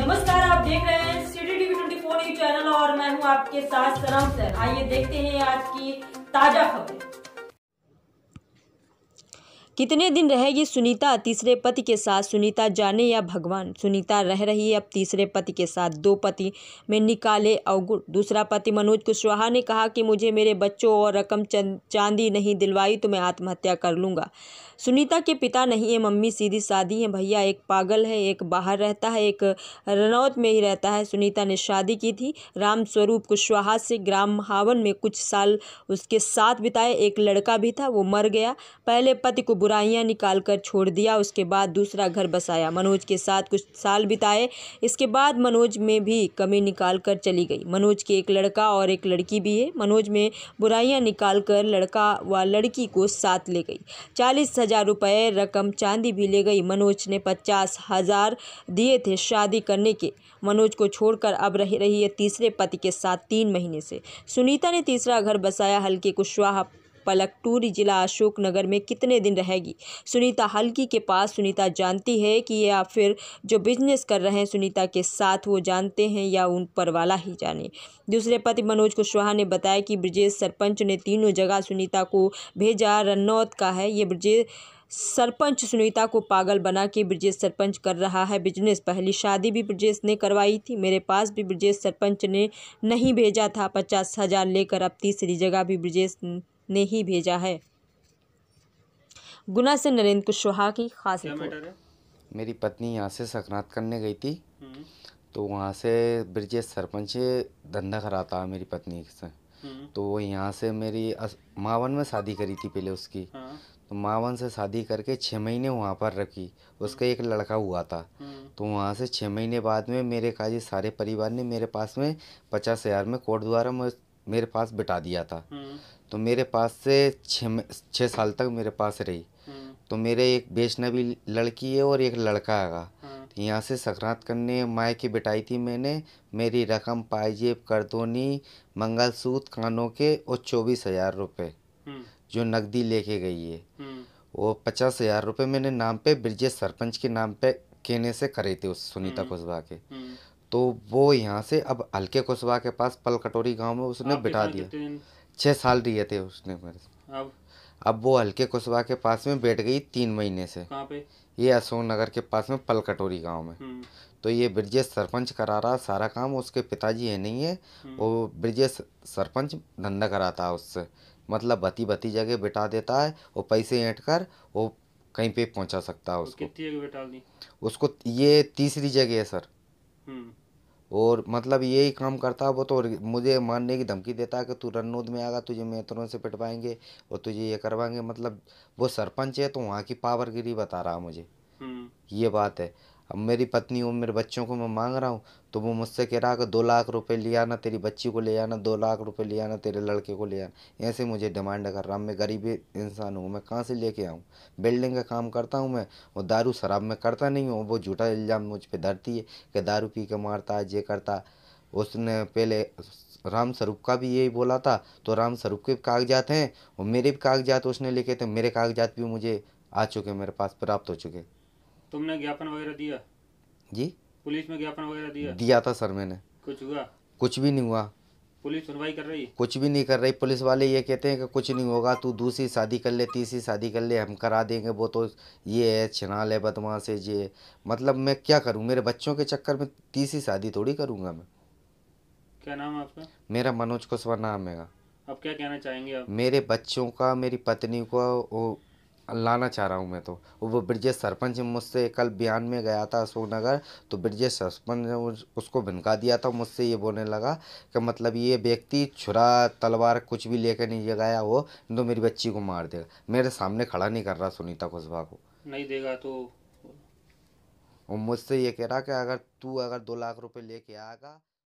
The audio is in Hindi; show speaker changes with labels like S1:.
S1: नमस्कार आप देख रहे हैं city TV twenty four channel और मैं हूं आपके साथ सरम सर आइए देखते हैं आज की ताजा खबरें कितने दिन रहेगी सुनीता तीसरे पति के साथ सुनीता जाने या भगवान सुनीता रह रही है अब तीसरे पति के साथ दो पति में निकाले अवगुण दूसरा पति मनोज कुशवाहा ने कहा कि मुझे मेरे बच्चों और रकम चांदी नहीं दिलवाई तो मैं आत्महत्या कर लूँगा सुनीता के पिता नहीं है मम्मी सीधी शादी है भैया एक पागल है एक बाहर रहता है एक रनौत में ही रहता है सुनीता ने शादी की थी रामस्वरूप कुशवाहा से ग्राम हावन में कुछ साल उसके साथ बिताए एक लड़का भी था वो मर गया पहले पति को बुराइयां निकाल कर छोड़ दिया उसके बाद दूसरा घर बसाया मनोज के साथ कुछ साल बिताए इसके बाद मनोज में भी कमी निकाल कर चली गई मनोज के एक लड़का और एक लड़की भी है मनोज में बुराइयां निकाल कर लड़का व लड़की को साथ ले गई चालीस हज़ार रुपये रकम चांदी भी ले गई मनोज ने पचास हज़ार दिए थे शादी करने के मनोज को छोड़कर अब रह रही है तीसरे पति के साथ तीन महीने से सुनीता ने तीसरा घर बसाया हल्के कुशवाहा पलक टूरी जिला अशोकनगर में कितने दिन रहेगी सुनीता हल्की के पास सुनीता जानती है कि या फिर जो बिजनेस कर रहे हैं सुनीता के साथ वो जानते हैं या उन पर वाला ही जाने दूसरे पति मनोज कुशवाहा ने बताया कि ब्रजेश सरपंच ने तीनों जगह सुनीता को भेजा रन्नौत का है ये ब्रजेश सरपंच सुनीता को पागल बना के ब्रजेश सरपंच कर रहा है बिजनेस पहली शादी भी ब्रजेश ने करवाई थी मेरे पास भी ब्रजेश सरपंच ने नहीं भेजा था पचास हज़ार लेकर अब तीसरी जगह भी ब्रजेश ने ही भेजा है गुना से नरेंद्र कुशवाहा की खास रिपोर्ट
S2: मेरी पत्नी यहाँ से सकरात करने गई थी हम्म। तो वहाँ से ब्रजेश सरपंच धंधा करा था मेरी पत्नी से हम्म। तो वो यहाँ से मेरी अस... मावन में शादी करी थी पहले उसकी हाँ। तो मावन से शादी करके छः महीने वहाँ पर रखी उसका हम्म। एक लड़का हुआ था तो वहाँ से छः महीने बाद में मेरे काजी सारे परिवार ने मेरे पास में पचास हज़ार में कोट द्वारा मेरे पास बिठा दिया था तो मेरे पास से छः साल तक मेरे पास रही हम्म। तो मेरे एक बेशनबी लड़की है और एक लड़का हैगा हम्म। तो यहाँ से सकरात करने माए की बिटाई थी मैंने मेरी रकम पाइजेब करदोनी मंगलसूत्र कानों के और चौबीस हज़ार रुपये हम्म। जो नकदी लेके गई है वो पचास हज़ार रुपये मैंने नाम पे ब्रजेश सरपंच के नाम पे कहने से करे थे उस सुनीता कुशबा के तो वो यहाँ से अब हल्के कुशबा के पास पलकटोरी गाँव में उसने बिठा दिया छः साल रहे थे उसने मेरे से अब अब वो हल्के कुशवा के पास में बैठ गई तीन महीने से कहाँ पे ये अशोक नगर के पास में पलकटोरी गांव में हम्म। तो ये ब्रिजेश सरपंच करा रहा सारा काम उसके पिताजी है नहीं है हम्म। वो ब्रिजेश सरपंच धंधा कराता है उससे मतलब बती बती जगह बिठा देता है और पैसे ऐंठ कर वो कहीं पे पहुंचा सकता है तो उसको
S3: कितनी जगह दी
S2: उसको ये तीसरी जगह है सर हम्म। और मतलब यही काम करता है वो तो मुझे मानने की धमकी देता है कि तू रनोद में आएगा तुझे मेतरों से पिटवाएंगे और तुझे ये करवाएंगे मतलब वो सरपंच है तो वहाँ की पावर गिरी बता रहा मुझे हम्म। ये बात है अब मेरी पत्नी और मेरे बच्चों को मैं मांग रहा हूँ तो वो मुझसे कह रहा है दो लाख रुपए ले आना तेरी बच्ची को ले आना दो लाख रुपए ले आना तेरे लड़के को ले आना ऐसे मुझे डिमांड कर रहा मैं गरीब इंसान हूँ मैं कहाँ से लेके आऊँ बिल्डिंग का काम करता हूँ मैं और दारू शराब में करता नहीं हूँ वो झूठा इल्ज़ाम मुझ पर धरती है कि दारू पी के मारता है ये करता उसने पहले राम स्वरूप का भी यही बोला था तो राम स्वरूप के कागजात हैं और मेरे भी कागजात उसने लिखे थे मेरे कागजात भी मुझे आ चुके मेरे पास प्राप्त हो चुके
S3: तुमने ज्ञापन वगैरह दिया जी पुलिस में ज्ञापन वगैरह दिया दिया था सर मैंने कुछ हुआ
S2: कुछ भी नहीं हुआ
S3: पुलिस सुनवाई कर रही
S2: कुछ भी नहीं कर रही पुलिस वाले ये कहते हैं कि कुछ नहीं होगा तू दूसरी शादी कर ले तीसरी शादी कर ले हम करा देंगे वो तो ये है छिनाल ले बदमाश है ये मतलब मैं क्या करूँ मेरे बच्चों के चक्कर में तीसरी शादी थोड़ी करूँगा मैं
S3: क्या नाम है आपका
S2: मेरा मनोज कुशवा नाम है
S3: अब क्या कहना चाहेंगे आप
S2: मेरे बच्चों का मेरी पत्नी को लाना चाह रहा हूँ मैं तो वो ब्रिजेश सरपंच मुझसे कल बयान में गया था अशोक नगर तो ब्रिजेश सरपंच ने उसको भिनका दिया था मुझसे ये बोलने लगा कि मतलब ये व्यक्ति छुरा तलवार कुछ भी लेकर नहीं गया हो तो मेरी बच्ची को मार देगा मेरे सामने खड़ा नहीं कर रहा सुनीता खुशबा को
S3: नहीं देगा तो
S2: वो मुझसे ये कह रहा कि अगर तू अगर दो लाख रुपये लेके आएगा